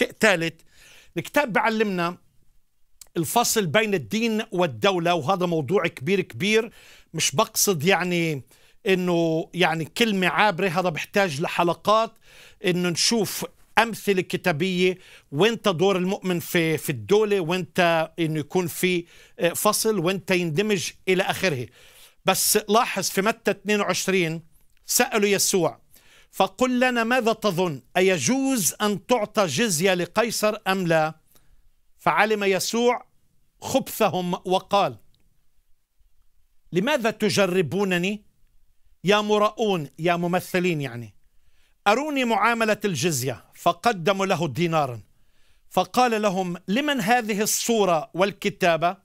شيء ثالث الكتاب بيعلمنا الفصل بين الدين والدولة وهذا موضوع كبير كبير مش بقصد يعني انه يعني كلمة عابرة هذا بحتاج لحلقات انه نشوف امثلة كتابية وانت دور المؤمن في في الدولة وانت انه يكون في آه، فصل وانت يندمج الى اخره بس لاحظ في متى 22 سألوا يسوع فقل لنا ماذا تظن أيجوز أن تعطى جزية لقيصر أم لا فعلم يسوع خبثهم وقال لماذا تجربونني يا مراؤون يا ممثلين يعني أروني معاملة الجزية فقدموا له دينارا فقال لهم لمن هذه الصورة والكتابة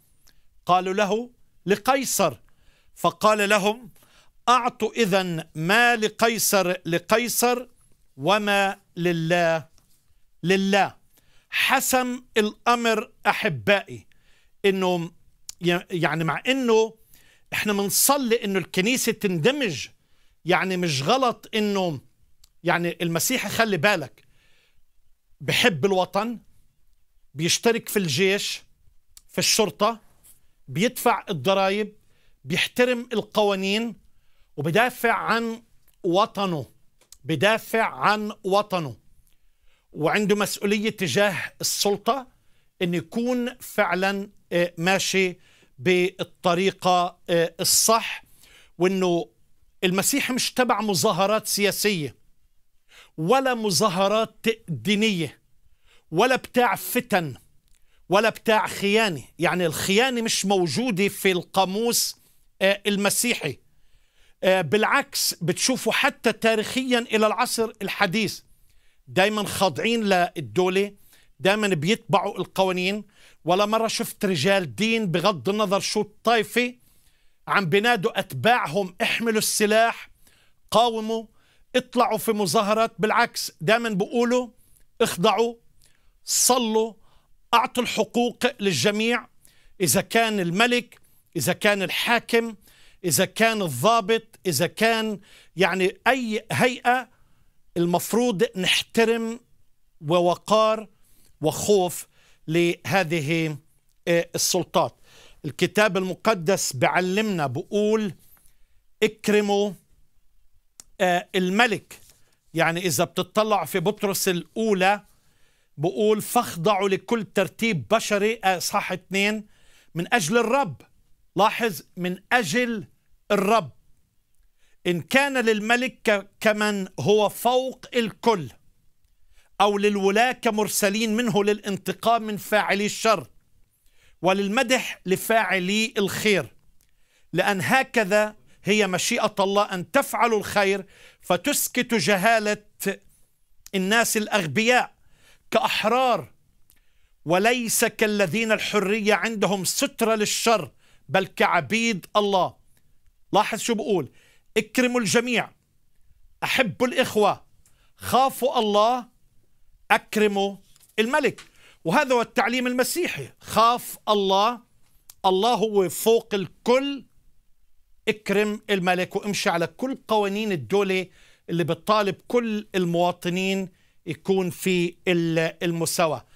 قالوا له لقيصر فقال لهم أعط إذا ما لقيصر لقيصر وما لله لله حسم الأمر أحبائي إنه يعني مع إنه إحنا بنصلي إنه الكنيسة تندمج يعني مش غلط إنه يعني المسيح خلي بالك بحب الوطن بيشترك في الجيش في الشرطة بيدفع الضرائب بيحترم القوانين وبدافع عن وطنه بدافع عن وطنه وعنده مسؤوليه تجاه السلطه ان يكون فعلا آه، ماشي بالطريقه آه، الصح وانه المسيح مش تبع مظاهرات سياسيه ولا مظاهرات دينيه ولا بتاع فتن ولا بتاع خيانه يعني الخيانه مش موجوده في القاموس آه، المسيحي آه، بالعكس بتشوفوا حتى تاريخيا إلى العصر الحديث دايما خاضعين للدولة دايما بيتبعوا القوانين ولا مرة شفت رجال دين بغض النظر شو الطائفة عم بنادوا أتباعهم احملوا السلاح قاوموا اطلعوا في مظاهرات بالعكس دايما بقولوا اخضعوا صلوا اعطوا الحقوق للجميع اذا كان الملك اذا كان الحاكم إذا كان الضابط إذا كان يعني أي هيئة المفروض نحترم ووقار وخوف لهذه آه، السلطات الكتاب المقدس بعلمنا بقول اكرموا آه، الملك يعني إذا بتطلع في بطرس الأولى بقول فاخضعوا لكل ترتيب بشري آه، صح اتنين من أجل الرب لاحظ من أجل الرب إن كان للملك كمن هو فوق الكل أو للولاة كمرسلين منه للانتقام من فاعلي الشر وللمدح لفاعلي الخير لأن هكذا هي مشيئة الله أن تفعلوا الخير فتسكت جهالة الناس الأغبياء كأحرار وليس كالذين الحرية عندهم سترة للشر بل كعبيد الله لاحظ شو بقول اكرموا الجميع احبوا الاخوه خافوا الله اكرموا الملك وهذا هو التعليم المسيحي خاف الله الله هو فوق الكل اكرم الملك وامشي على كل قوانين الدولة اللي بتطالب كل المواطنين يكون في المساواة